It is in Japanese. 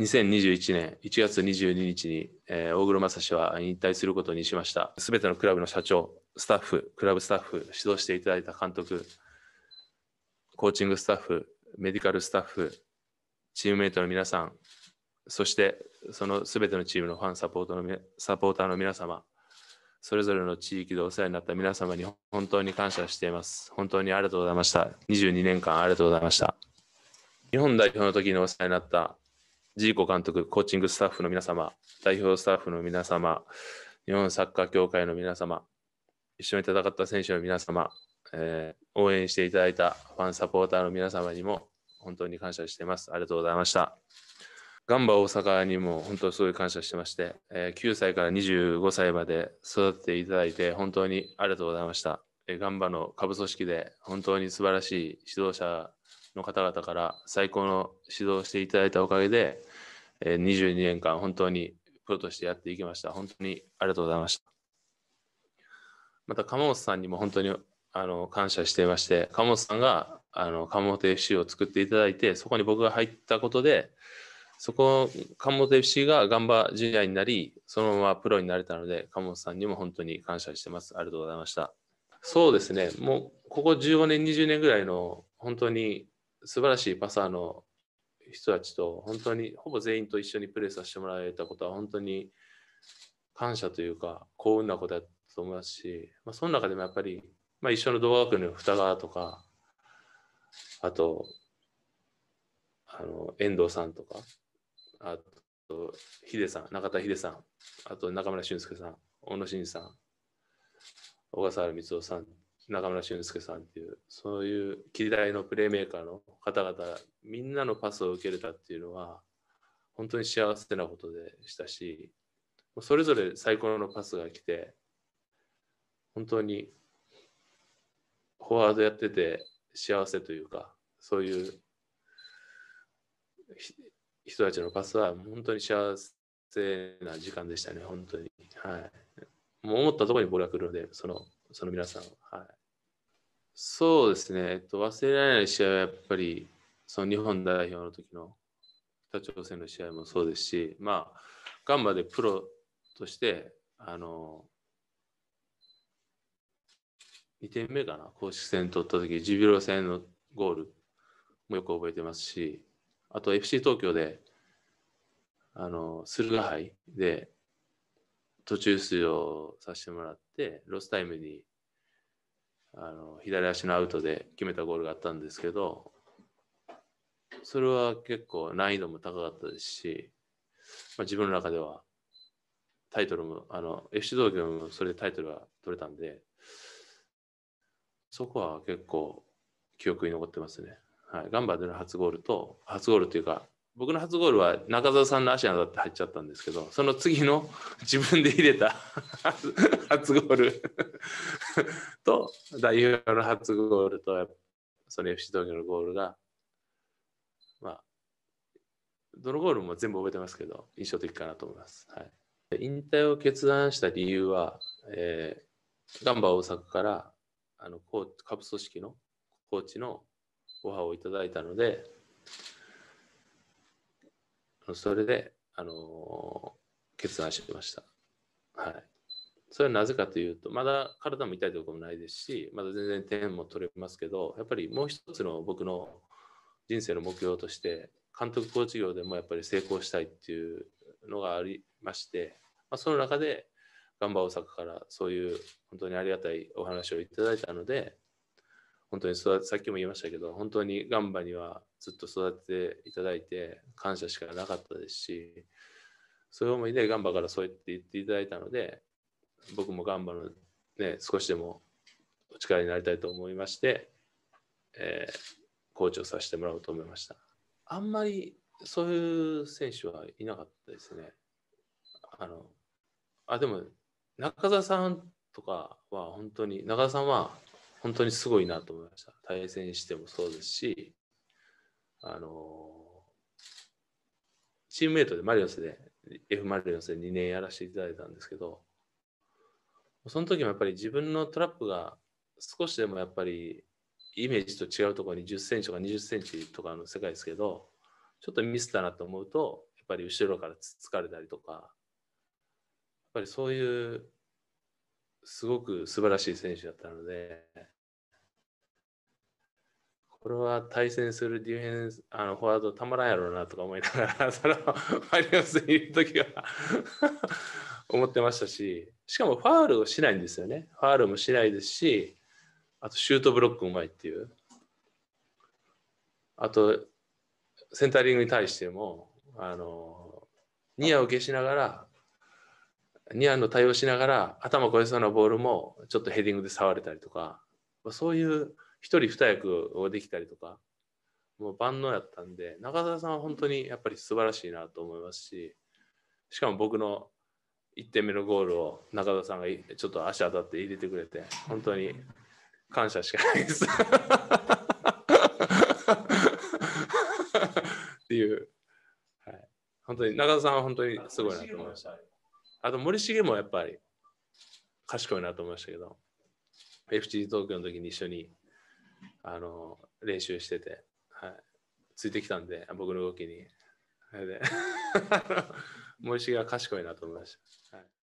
2021年1月22日に、えー、大黒正史は引退することにしました。すべてのクラブの社長、スタッフ、クラブスタッフ、指導していただいた監督、コーチングスタッフ、メディカルスタッフ、チームメイトの皆さん、そしてそのすべてのチームのファンサポートのサポーターの皆様、それぞれの地域でお世話になった皆様に本当に感謝しています。本当にありがとうございました。22年間ありがとうございました。日本代表の時にお世話になったジーコ監督、コーチングスタッフの皆様、代表スタッフの皆様、日本サッカー協会の皆様、一緒に戦った選手の皆様、えー、応援していただいたファンサポーターの皆様にも本当に感謝しています。ありがとうございました。ガンバ大阪にも本当すごい感謝してまして、えー、9歳から25歳まで育てていただいて本当にありがとうございました。えー、ガンバの下部組織で本当に素晴らしい指導者の方々から最高の指導していただいたおかげで、えー、22年間本当にプロとしてやっていきました。本当にありがとうございました。また、鴨本さんにも本当にあの感謝していまして、鴨本さんがあの鴨本 FC を作っていただいて、そこに僕が入ったことで、そこ、鴨本 FC がガンバジュニアになり、そのままプロになれたので、鴨本さんにも本当に感謝してます。ありがとうございました。そうですね、もうここ15年、20年ぐらいの本当に素晴らしいパサーの人たちと本当にほぼ全員と一緒にプレーさせてもらえたことは本当に感謝というか幸運なことだと思いますし、まあ、その中でもやっぱり、まあ、一緒の同学年の二川とかあとあの遠藤さんとかあとヒデさん中田ヒデさんあと中村俊輔さん小野伸二さん小笠原光夫さん中村俊輔さんっていうそういう替えのプレーメーカーの方々みんなのパスを受けれたっていうのは本当に幸せなことでしたしそれぞれ最高のパスが来て本当にフォワードやってて幸せというかそういう人たちのパスは本当に幸せな時間でしたね本当にはい。思ったところにボールが来るので、そのその皆さんは。はい、そうですね、えっと、忘れられない試合はやっぱり、その日本代表の時の北朝鮮の試合もそうですし、まあ、ガンバでプロとして、あの、2点目かな、公式戦取った時、ジュビロ戦のゴールもよく覚えてますし、あと FC 東京で、あの、駿河杯で、途中出場させてもらって、ロスタイムにあの左足のアウトで決めたゴールがあったんですけど、それは結構難易度も高かったですし、まあ、自分の中ではタイトルも、あの FC 東京もそれでタイトルが取れたんで、そこは結構記憶に残ってますね。はい、ガンバでの初ゴールと、初ゴールというか、僕の初ゴールは中澤さんの足当だって入っちゃったんですけどその次の 自分で入れた 初ゴール と代表の初ゴールとその東京のゴールがまあどのゴールも全部覚えてますけど印象的かなと思います。はい、引退を決断した理由は、えー、ガンバ大阪からあの下部組織のコーチのオファーをいただいたのでそれで、あの決断しました。はい。それはなぜかというと、まだ体も痛いところもないですし、まだ全然点も取れますけど、やっぱりもう一つの僕の人生の目標として、監督コーチ業でもやっぱり成功したいっていうのがありまして、まあ、その中で、ガンバ大阪からそういう本当にありがたいお話をいただいたので、本当に育さっきも言いましたけど、本当にガンバにはずっと育てていただいて、感謝しかなかったですし、そういう思いでガンバからそうやって言っていただいたので、僕もガンバの、ね、少しでもお力になりたいと思いまして、えー、コーチをさせてもらおうと思いました。あんまりそういう選手はいなかったですね。あの、あ、でも、中澤さんとかは本当に、中澤さんは本当にすごいなと思いました。対戦してもそうですし、あのー、チームメイトでマリオスで、F マリノスで2年やらせていただいたんですけど、その時もやっぱり自分のトラップが少しでもやっぱりイメージと違うところに10センチとか20センチとかの世界ですけど、ちょっとミスったなと思うと、やっぱり後ろからつつかれたりとか、やっぱりそういう、すごく素晴らしい選手だったので、これは対戦するディフェンス、あのフォワードたまらんやろうなとか思いながら、そのマリオスにいるときは 思ってましたし、しかもファールをしないんですよね。ファールもしないですし、あとシュートブロックうまいっていう。あと、センタリングに対しても、あの、ニアを消しながら、ニアの対応しながら、頭越えそうなボールも、ちょっとヘディングで触れたりとか、そういう、一人二役をできたりとか、もう万能やったんで、中澤さんは本当にやっぱり素晴らしいなと思いますし、しかも僕の1点目のゴールを中田さんがちょっと足当たって入れてくれて、本当に感謝しかないですっていう、はい、本当に中田さんは本当にすごいなと思いました。あと森重もやっぱり賢いなと思いましたけど、FT 東京の時に一緒にあの練習してて、はい、ついてきたんで、僕の動きに。あれで森重は賢いなと思いました。はい